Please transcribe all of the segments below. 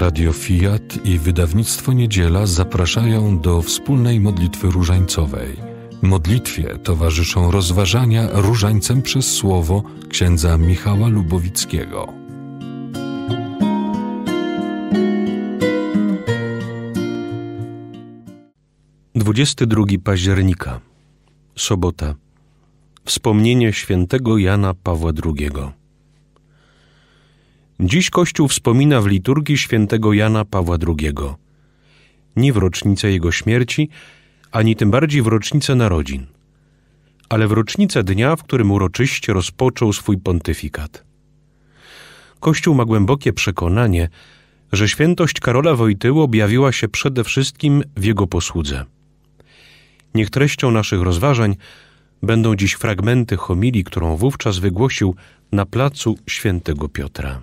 Radio Fiat i wydawnictwo Niedziela zapraszają do wspólnej modlitwy różańcowej. Modlitwie towarzyszą rozważania różańcem przez słowo księdza Michała Lubowickiego. Dwudziesty drugi października, sobota, wspomnienie świętego Jana Pawła II. Dziś Kościół wspomina w liturgii świętego Jana Pawła II. Nie w rocznicę jego śmierci, ani tym bardziej w rocznicę narodzin, ale w rocznicę dnia, w którym uroczyście rozpoczął swój pontyfikat. Kościół ma głębokie przekonanie, że świętość Karola Wojtyły objawiła się przede wszystkim w jego posłudze. Niech treścią naszych rozważań będą dziś fragmenty homilii, którą wówczas wygłosił na placu Świętego Piotra.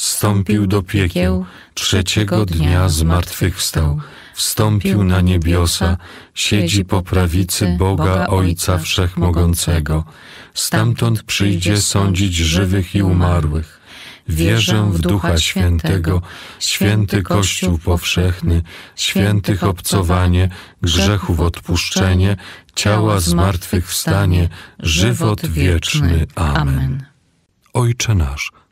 wstąpił do piekieł, trzeciego dnia zmartwychwstał, wstąpił na niebiosa, siedzi po prawicy Boga Ojca Wszechmogącego. Stamtąd przyjdzie sądzić żywych i umarłych. Wierzę w Ducha Świętego, święty Kościół powszechny, świętych obcowanie, grzechów odpuszczenie, ciała zmartwychwstanie, żywot wieczny. Amen. Ojcze nasz,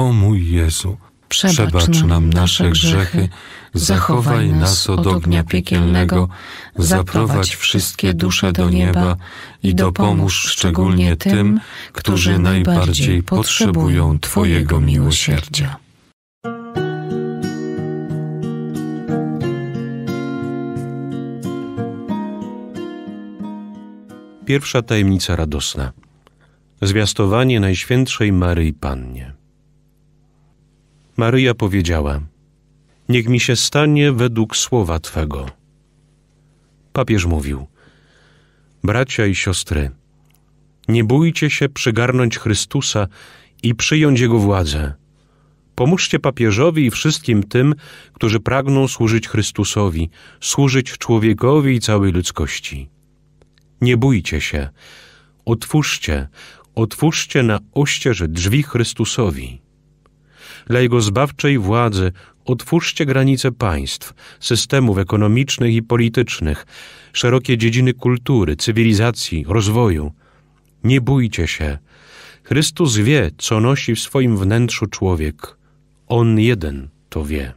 O mój Jezu, przebacz, przebacz nam nasze grzechy, zachowaj nas od ognia piekielnego, zaprowadź wszystkie dusze do nieba i dopomóż szczególnie tym, którzy najbardziej potrzebują Twojego miłosierdzia. Pierwsza tajemnica radosna. Zwiastowanie Najświętszej Maryi Pannie. Maryja powiedziała: Niech mi się stanie według słowa Twego. Papież mówił: Bracia i siostry, nie bójcie się przygarnąć Chrystusa i przyjąć Jego władzę. Pomóżcie papieżowi i wszystkim tym, którzy pragną służyć Chrystusowi, służyć człowiekowi i całej ludzkości. Nie bójcie się, otwórzcie, otwórzcie na oścież drzwi Chrystusowi dla jego zbawczej władzy otwórzcie granice państw, systemów ekonomicznych i politycznych, szerokie dziedziny kultury, cywilizacji, rozwoju. Nie bójcie się. Chrystus wie, co nosi w swoim wnętrzu człowiek. On jeden to wie.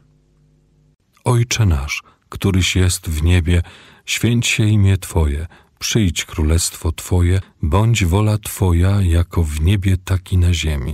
Ojcze nasz, któryś jest w niebie, święć się imię Twoje, przyjdź królestwo Twoje, bądź wola Twoja jako w niebie, tak i na ziemi.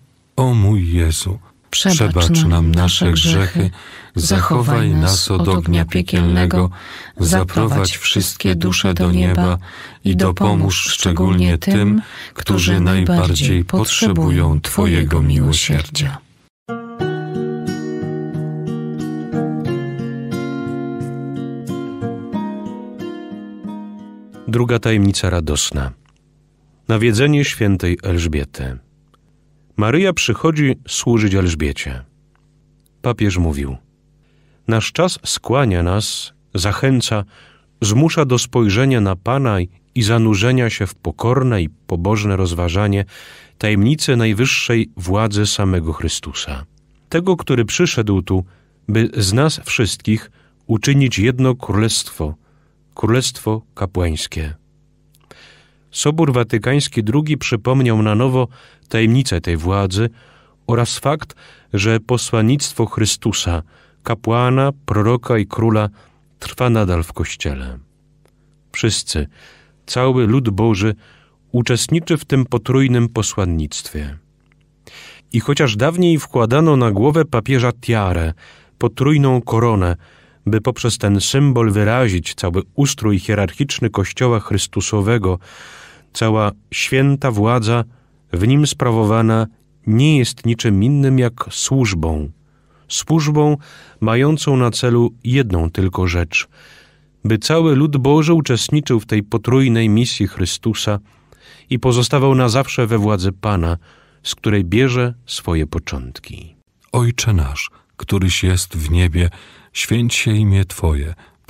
O mój Jezu, przebacz nam nasze grzechy, zachowaj nas od ognia piekielnego, zaprowadź wszystkie dusze do nieba i dopomóż szczególnie tym, którzy najbardziej potrzebują Twojego miłosierdzia. Druga tajemnica radosna. Nawiedzenie świętej Elżbiety. Maryja przychodzi służyć Elżbiecie. Papież mówił: Nasz czas skłania nas, zachęca, zmusza do spojrzenia na Pana i zanurzenia się w pokorne i pobożne rozważanie tajemnicy najwyższej władzy samego Chrystusa. Tego, który przyszedł tu, by z nas wszystkich uczynić jedno królestwo, królestwo kapłańskie. Sobór Watykański II przypomniał na nowo tajemnicę tej władzy oraz fakt, że posłannictwo Chrystusa, kapłana, proroka i króla trwa nadal w Kościele. Wszyscy, cały lud Boży uczestniczy w tym potrójnym posłannictwie. I chociaż dawniej wkładano na głowę papieża tiarę, potrójną koronę, by poprzez ten symbol wyrazić cały ustrój hierarchiczny Kościoła Chrystusowego, Cała święta władza w nim sprawowana nie jest niczym innym jak służbą. Służbą mającą na celu jedną tylko rzecz by cały lud Boży uczestniczył w tej potrójnej misji Chrystusa i pozostawał na zawsze we władzy Pana, z której bierze swoje początki. Ojcze nasz, któryś jest w niebie, święć się imię Twoje,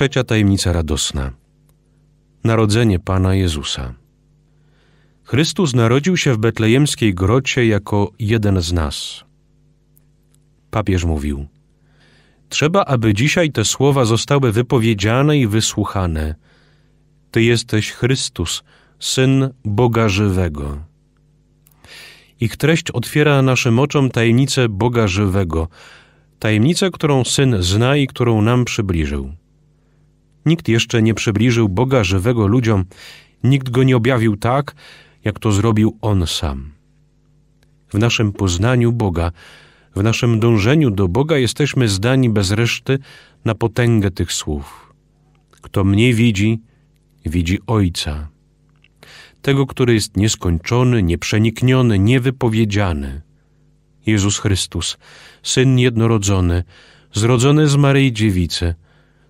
Trzecia tajemnica radosna. Narodzenie Pana Jezusa. Chrystus narodził się w betlejemskiej grocie jako jeden z nas. Papież mówił: Trzeba, aby dzisiaj te słowa zostały wypowiedziane i wysłuchane. Ty jesteś Chrystus, syn Boga żywego. Ich treść otwiera naszym oczom tajemnicę Boga żywego, tajemnicę, którą syn zna i którą nam przybliżył. Nikt jeszcze nie przybliżył Boga żywego ludziom, nikt go nie objawił tak, jak to zrobił On sam. W naszym poznaniu Boga, w naszym dążeniu do Boga jesteśmy zdani bez reszty na potęgę tych słów. Kto mnie widzi, widzi Ojca. Tego, który jest nieskończony, nieprzenikniony, niewypowiedziany. Jezus Chrystus, Syn jednorodzony, zrodzony z Maryi Dziewicy –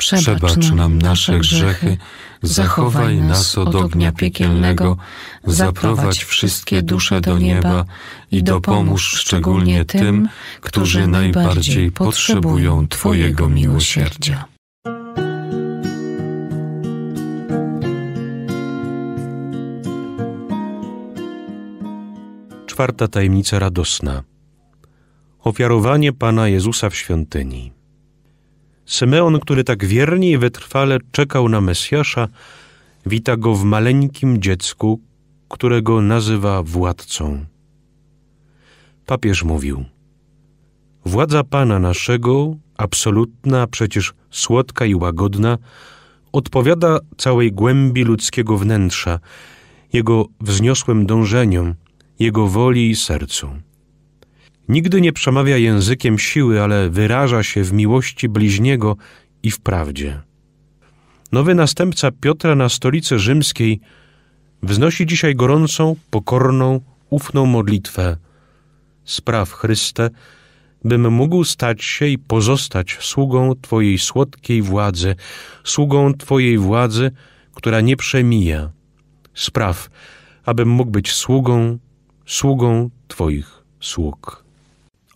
Przebacz nam nasze grzechy, zachowaj nas od ognia piekielnego, zaprowadź wszystkie dusze do nieba i dopomóż szczególnie tym, którzy najbardziej potrzebują Twojego miłosierdzia. Czwarta tajemnica radosna. Ofiarowanie Pana Jezusa w świątyni. Symeon, który tak wiernie i wytrwale czekał na Mesjasza, wita go w maleńkim dziecku, którego nazywa władcą. Papież mówił: Władza Pana naszego, absolutna, przecież słodka i łagodna, odpowiada całej głębi ludzkiego wnętrza, jego wzniosłym dążeniom, jego woli i sercu. Nigdy nie przemawia językiem siły, ale wyraża się w miłości bliźniego i w prawdzie. Nowy następca Piotra na stolicy rzymskiej wznosi dzisiaj gorącą, pokorną, ufną modlitwę. Spraw Chryste, bym mógł stać się i pozostać sługą Twojej słodkiej władzy, sługą Twojej władzy, która nie przemija. Spraw, abym mógł być sługą, sługą Twoich sług.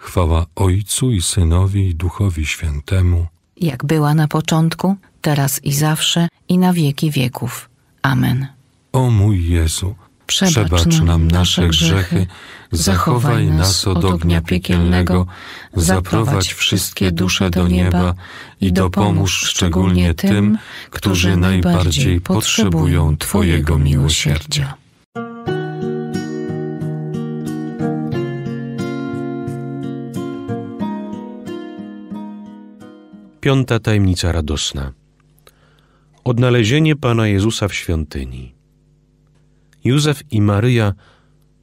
Chwała Ojcu i Synowi i Duchowi Świętemu, jak była na początku, teraz i zawsze, i na wieki wieków. Amen. O mój Jezu, przebacz, przebacz nam nasze grzechy, zachowaj nas od ognia piekielnego, zaprowadź wszystkie dusze do nieba i dopomóż szczególnie tym, którzy najbardziej potrzebują Twojego miłosierdzia. Piąta tajemnica radosna. Odnalezienie Pana Jezusa w świątyni. Józef i Maryja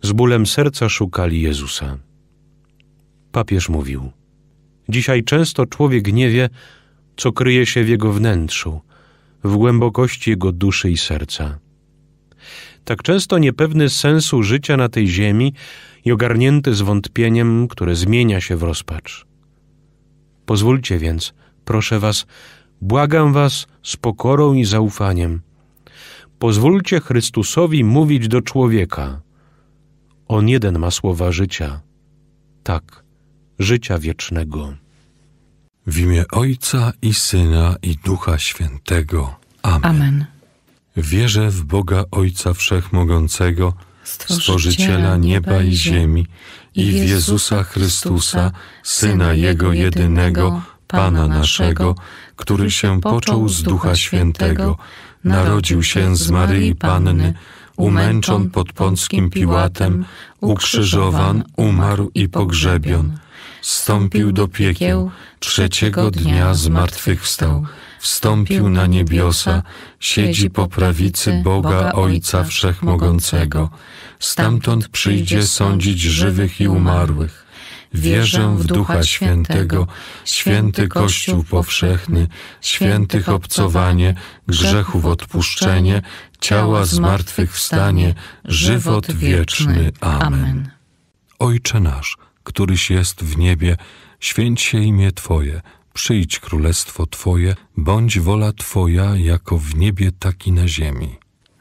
z bólem serca szukali Jezusa. Papież mówił: Dzisiaj często człowiek nie wie, co kryje się w jego wnętrzu, w głębokości jego duszy i serca. Tak często niepewny sensu życia na tej ziemi i ogarnięty zwątpieniem, które zmienia się w rozpacz. Pozwólcie więc, proszę Was, błagam Was z pokorą i zaufaniem. Pozwólcie Chrystusowi mówić do człowieka. On jeden ma słowa życia. Tak, życia wiecznego. W imię Ojca i Syna i Ducha Świętego. Amen. Amen. Wierzę w Boga Ojca Wszechmogącego, Stworzyciela nieba i ziemi, i w Jezusa Chrystusa, Syna Jego jedynego, Pana naszego, który się począł z Ducha Świętego, narodził się z Maryi Panny, umęczon pod Pąckim Piłatem, ukrzyżowan, umarł i pogrzebion. Wstąpił do piekieł, trzeciego dnia zmartwychwstał. Wstąpił na niebiosa, siedzi po prawicy Boga Ojca Wszechmogącego. Stamtąd przyjdzie sądzić żywych i umarłych Wierzę w Ducha Świętego, święty Kościół powszechny, świętych obcowanie, grzechów odpuszczenie, ciała zmartwychwstanie, żywot wieczny. Amen. Ojcze nasz, któryś jest w niebie, święć się imię Twoje, przyjdź królestwo Twoje, bądź wola Twoja jako w niebie, tak i na ziemi.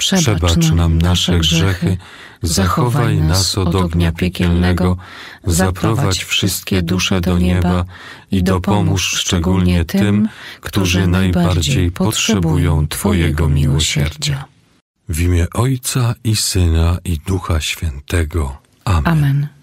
Przebacz, Przebacz nam nasze grzechy, zachowaj nas od ognia piekielnego, zaprowadź wszystkie dusze do nieba i dopomóż szczególnie tym, którzy najbardziej potrzebują Twojego miłosierdzia. W imię Ojca i Syna i Ducha Świętego. Amen. Amen.